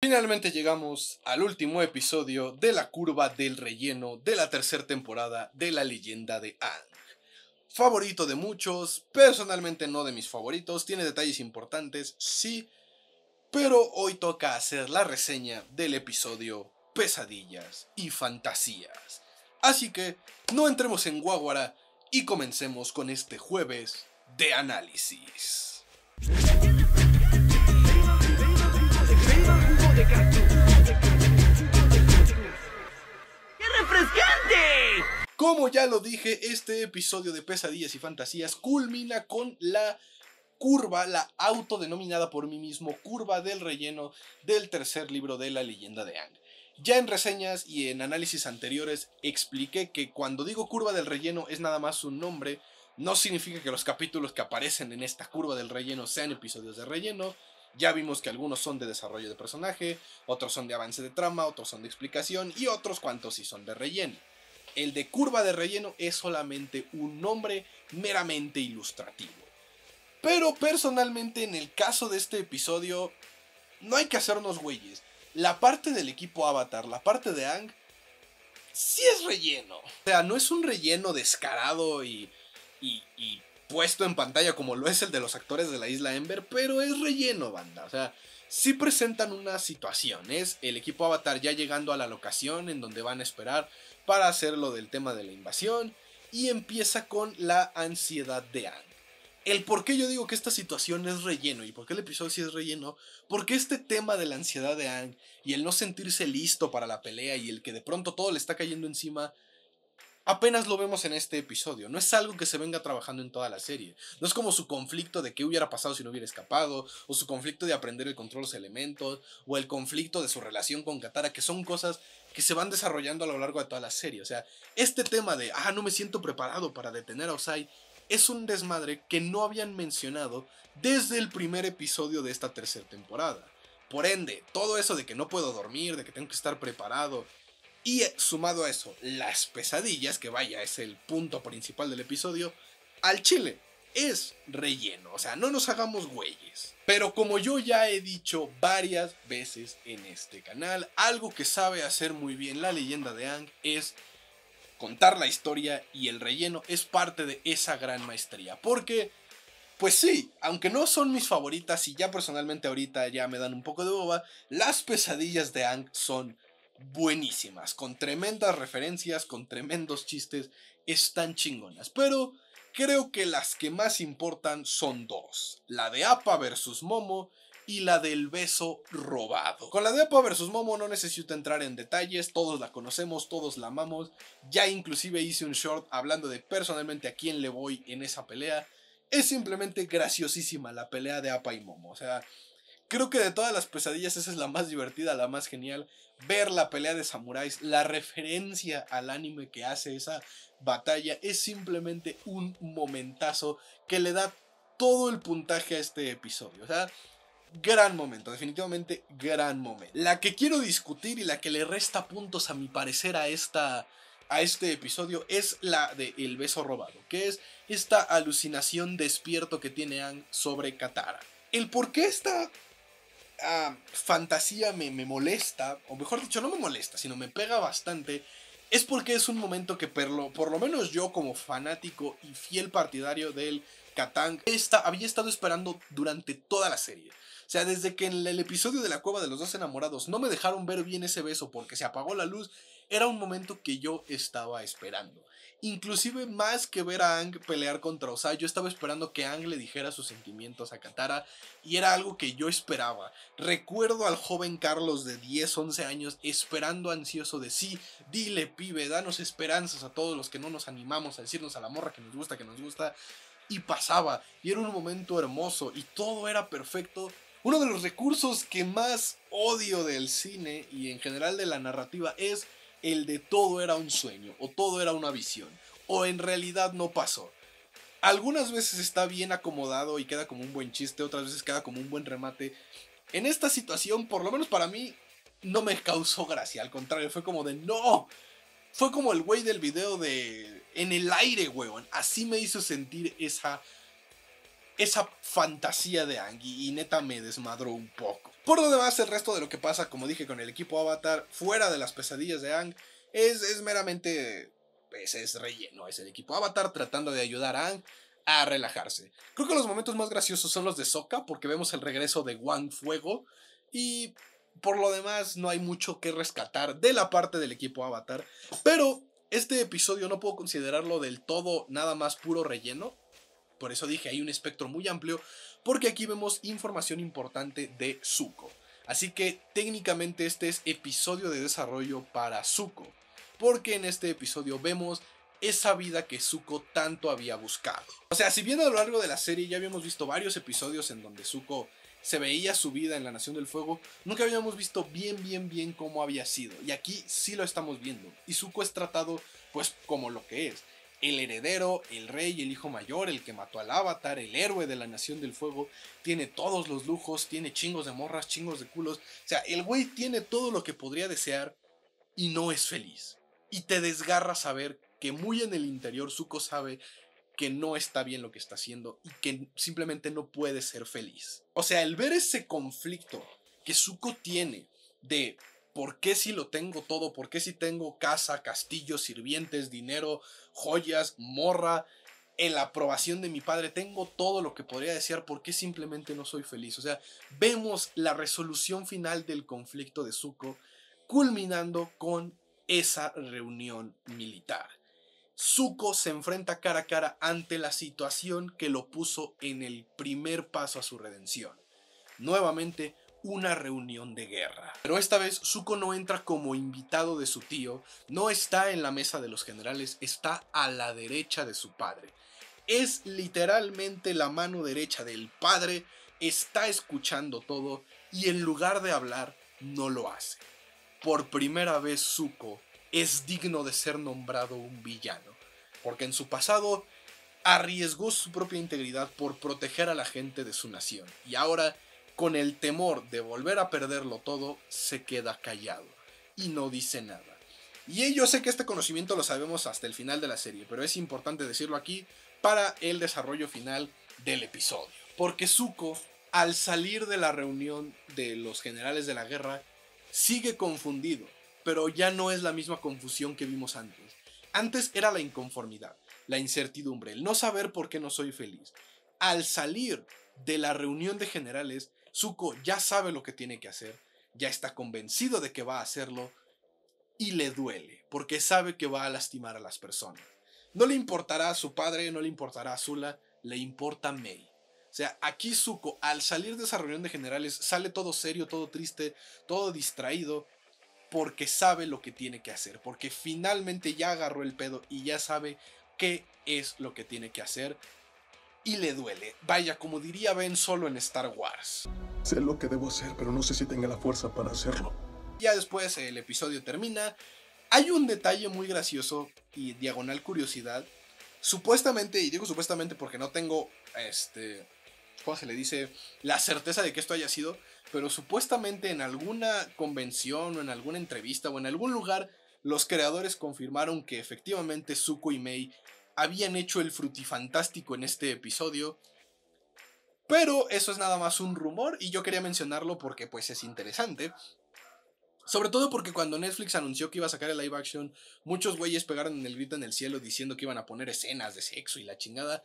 Finalmente llegamos al último episodio de la curva del relleno de la tercera temporada de la leyenda de Ang. Favorito de muchos, personalmente no de mis favoritos, tiene detalles importantes, sí, pero hoy toca hacer la reseña del episodio Pesadillas y Fantasías. Así que no entremos en Guaguara y comencemos con este jueves de análisis. Como ya lo dije, este episodio de Pesadillas y Fantasías culmina con la curva, la autodenominada por mí mismo curva del relleno del tercer libro de la leyenda de Ang. Ya en reseñas y en análisis anteriores expliqué que cuando digo curva del relleno es nada más un nombre, no significa que los capítulos que aparecen en esta curva del relleno sean episodios de relleno. Ya vimos que algunos son de desarrollo de personaje, otros son de avance de trama, otros son de explicación y otros cuantos sí son de relleno. El de curva de relleno es solamente un nombre meramente ilustrativo. Pero personalmente en el caso de este episodio, no hay que hacernos güeyes. La parte del equipo avatar, la parte de Ang, sí es relleno. O sea, no es un relleno descarado y, y puesto en pantalla como lo es el de los actores de la isla Ember, pero es relleno, banda. O sea, sí presentan una situación. Es el equipo Avatar ya llegando a la locación en donde van a esperar para hacer lo del tema de la invasión. Y empieza con la ansiedad de Anne. El por qué yo digo que esta situación es relleno y por qué el episodio sí es relleno, porque este tema de la ansiedad de Anne y el no sentirse listo para la pelea y el que de pronto todo le está cayendo encima apenas lo vemos en este episodio. No es algo que se venga trabajando en toda la serie. No es como su conflicto de qué hubiera pasado si no hubiera escapado, o su conflicto de aprender el control de los elementos, o el conflicto de su relación con Katara, que son cosas que se van desarrollando a lo largo de toda la serie. O sea, este tema de, ah, no me siento preparado para detener a Osai, es un desmadre que no habían mencionado desde el primer episodio de esta tercera temporada. Por ende, todo eso de que no puedo dormir, de que tengo que estar preparado y sumado a eso, las pesadillas, que vaya, es el punto principal del episodio, al chile es relleno, o sea, no nos hagamos güeyes. Pero como yo ya he dicho varias veces en este canal, algo que sabe hacer muy bien la leyenda de Ang es contar la historia y el relleno es parte de esa gran maestría. Porque, pues sí, aunque no son mis favoritas y ya personalmente ahorita ya me dan un poco de boba, las pesadillas de Ang son buenísimas, con tremendas referencias, con tremendos chistes, están chingonas. Pero creo que las que más importan son dos, la de Apa versus Momo y la del beso robado. Con la de Apa versus Momo no necesito entrar en detalles, todos la conocemos, todos la amamos. Ya inclusive hice un short hablando de personalmente a quién le voy en esa pelea. Es simplemente graciosísima la pelea de Apa y Momo, o sea, Creo que de todas las pesadillas esa es la más divertida, la más genial. Ver la pelea de samuráis, la referencia al anime que hace esa batalla es simplemente un momentazo que le da todo el puntaje a este episodio. O sea, gran momento, definitivamente gran momento. La que quiero discutir y la que le resta puntos a mi parecer a esta a este episodio es la de El beso robado, que es esta alucinación despierto que tiene Anne sobre Katara. El por qué está fantasía me, molesta, o mejor dicho, no me molesta, sino me pega bastante, es porque es un momento que por por lo menos yo como fanático y fiel partidario del Katang, esta había estado esperando durante toda la serie. O sea, desde que en el episodio de la cueva de los dos enamorados no me dejaron ver bien ese beso porque se apagó la luz, era un momento que yo estaba esperando. Inclusive más que ver a Ang pelear contra Osai, yo estaba esperando que Ang le dijera sus sentimientos a Katara y era algo que yo esperaba. Recuerdo al joven Carlos de 10, 11 años esperando ansioso de sí, dile pibe, danos esperanzas a todos los que no nos animamos a decirnos a la morra que nos gusta, que nos gusta y pasaba, y era un momento hermoso, y todo era perfecto. Uno de los recursos que más odio del cine y en general de la narrativa es el de todo era un sueño, o todo era una visión, o en realidad no pasó. Algunas veces está bien acomodado y queda como un buen chiste, otras veces queda como un buen remate. En esta situación, por lo menos para mí, no me causó gracia, al contrario, fue como de no, fue como el güey del video de. En el aire, weón. Así me hizo sentir esa. Esa fantasía de Ang. y neta me desmadró un poco. Por lo demás, el resto de lo que pasa, como dije, con el equipo Avatar, fuera de las pesadillas de Ang, es, meramente. Pues, es relleno. Es el equipo Avatar tratando de ayudar a Ang a relajarse. Creo que los momentos más graciosos son los de Sokka, porque vemos el regreso de Wang Fuego. Y por lo demás, no hay mucho que rescatar de la parte del equipo Avatar, pero este episodio no puedo considerarlo del todo nada más puro relleno. Por eso dije, hay un espectro muy amplio, porque aquí vemos información importante de Zuko. Así que técnicamente este es episodio de desarrollo para Zuko, porque en este episodio vemos esa vida que Zuko tanto había buscado. O sea, si bien a lo largo de la serie ya habíamos visto varios episodios en donde Zuko se veía su vida en la Nación del Fuego, nunca habíamos visto bien, bien, bien cómo había sido. Y aquí sí lo estamos viendo. Y Zuko es tratado pues como lo que es. El heredero, el rey, el hijo mayor, el que mató al avatar, el héroe de la Nación del Fuego, tiene todos los lujos, tiene chingos de morras, chingos de culos. O sea, el güey tiene todo lo que podría desear y no es feliz. Y te desgarra saber que muy en el interior Zuko sabe que no está bien lo que está haciendo y que simplemente no puede ser feliz. O sea, el ver ese conflicto que Zuko tiene de por qué si lo tengo todo, por qué si tengo casa, castillo, sirvientes, dinero, joyas, morra, en la aprobación de mi padre, tengo todo lo que podría desear, ¿por qué simplemente no soy feliz? O sea, vemos la resolución final del conflicto de Zuko culminando con esa reunión militar. Zuko se enfrenta cara a cara ante la situación que lo puso en el primer paso a su redención. Nuevamente, una reunión de guerra. Pero esta vez Zuko no entra como invitado de su tío, no está en la mesa de los generales, está a la derecha de su padre. Es literalmente la mano derecha del padre, está escuchando todo y en lugar de hablar no lo hace. Por primera vez Zuko es digno de ser nombrado un villano, porque en su pasado arriesgó su propia integridad por proteger a la gente de su nación, y ahora, con el temor de volver a perderlo todo, se queda callado y no dice nada. Y yo sé que este conocimiento lo sabemos hasta el final de la serie, pero es importante decirlo aquí para el desarrollo final del episodio. Porque Zuko, al salir de la reunión de los generales de la guerra, sigue confundido pero ya no es la misma confusión que vimos antes. Antes era la inconformidad, la incertidumbre, el no saber por qué no soy feliz. Al salir de la reunión de generales, Zuko ya sabe lo que tiene que hacer, ya está convencido de que va a hacerlo y le duele, porque sabe que va a lastimar a las personas. No le importará a su padre, no le importará a Zula, le importa a Mei. O sea, aquí Zuko, al salir de esa reunión de generales, sale todo serio, todo triste, todo distraído, porque sabe lo que tiene que hacer, porque finalmente ya agarró el pedo y ya sabe qué es lo que tiene que hacer y le duele. Vaya, como diría Ben solo en Star Wars. Sé lo que debo hacer, pero no sé si tenga la fuerza para hacerlo. Ya después el episodio termina. Hay un detalle muy gracioso y diagonal curiosidad. Supuestamente, y digo supuestamente porque no tengo este ¿cómo se le dice? La certeza de que esto haya sido, pero supuestamente en alguna convención o en alguna entrevista o en algún lugar, los creadores confirmaron que efectivamente Zuko y Mei habían hecho el frutifantástico en este episodio. Pero eso es nada más un rumor y yo quería mencionarlo porque pues es interesante. Sobre todo porque cuando Netflix anunció que iba a sacar el live action, muchos güeyes pegaron el grito en el cielo diciendo que iban a poner escenas de sexo y la chingada.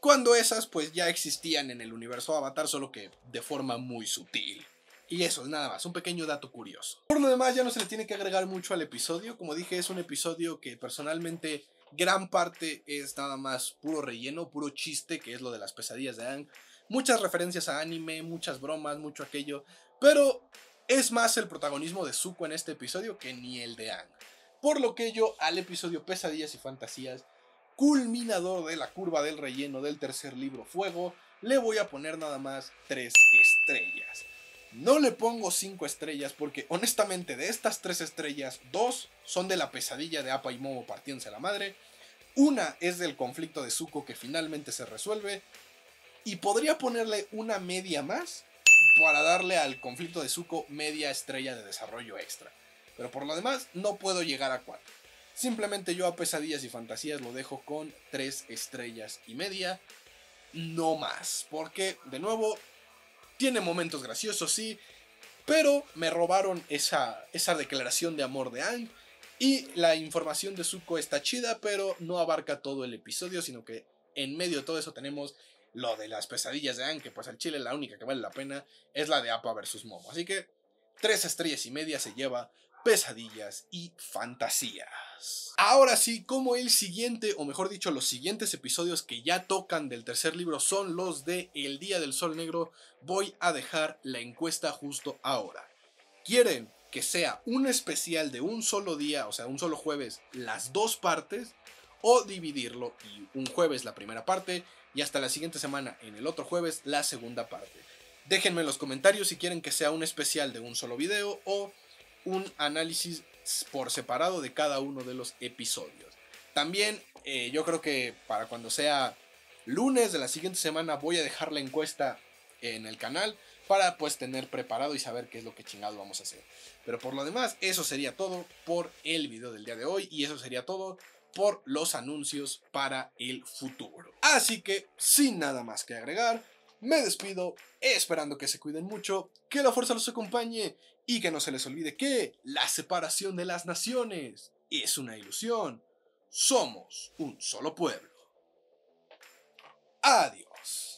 Cuando esas pues ya existían en el universo Avatar, solo que de forma muy sutil. Y eso es nada más, un pequeño dato curioso. Por lo demás ya no se le tiene que agregar mucho al episodio, como dije es un episodio que personalmente gran parte es nada más puro relleno, puro chiste, que es lo de las pesadillas de Ang. Muchas referencias a anime, muchas bromas, mucho aquello, pero es más el protagonismo de Zuko en este episodio que ni el de Ang. Por lo que yo al episodio Pesadillas y Fantasías culminador de la curva del relleno del tercer libro Fuego, le voy a poner nada más 3 estrellas. No le pongo 5 estrellas porque honestamente de estas 3 estrellas, 2 son de la pesadilla de Apa y Momo partiéndose la madre, una es del conflicto de Zuko que finalmente se resuelve, y podría ponerle una media más para darle al conflicto de Zuko media estrella de desarrollo extra. Pero por lo demás, no puedo llegar a 4. Simplemente yo a pesadillas y fantasías lo dejo con 3 estrellas y media, no más, porque de nuevo tiene momentos graciosos, sí, pero me robaron esa, esa declaración de amor de Aang y la información de Zuko está chida, pero no abarca todo el episodio, sino que en medio de todo eso tenemos lo de las pesadillas de Aang, que pues al chile la única que vale la pena es la de Apa versus Momo. Así que tres estrellas y media se lleva pesadillas y fantasías. Ahora sí, como el siguiente, o mejor dicho, los siguientes episodios que ya tocan del tercer libro son los de El Día del Sol Negro, voy a dejar la encuesta justo ahora. ¿Quieren que sea un especial de un solo día, o sea, un solo jueves, las dos partes? O dividirlo y un jueves la primera parte y hasta la siguiente semana, en el otro jueves, la segunda parte. Déjenme en los comentarios si quieren que sea un especial de un solo video o un análisis por separado de cada uno de los episodios. También eh, yo creo que para cuando sea lunes de la siguiente semana voy a dejar la encuesta en el canal para pues tener preparado y saber qué es lo que chingado vamos a hacer. Pero por lo demás, eso sería todo por el video del día de hoy y eso sería todo por los anuncios para el futuro. Así que sin nada más que agregar, me despido, esperando que se cuiden mucho, que la fuerza los acompañe y que no se les olvide que la separación de las naciones es una ilusión. Somos un solo pueblo. Adiós.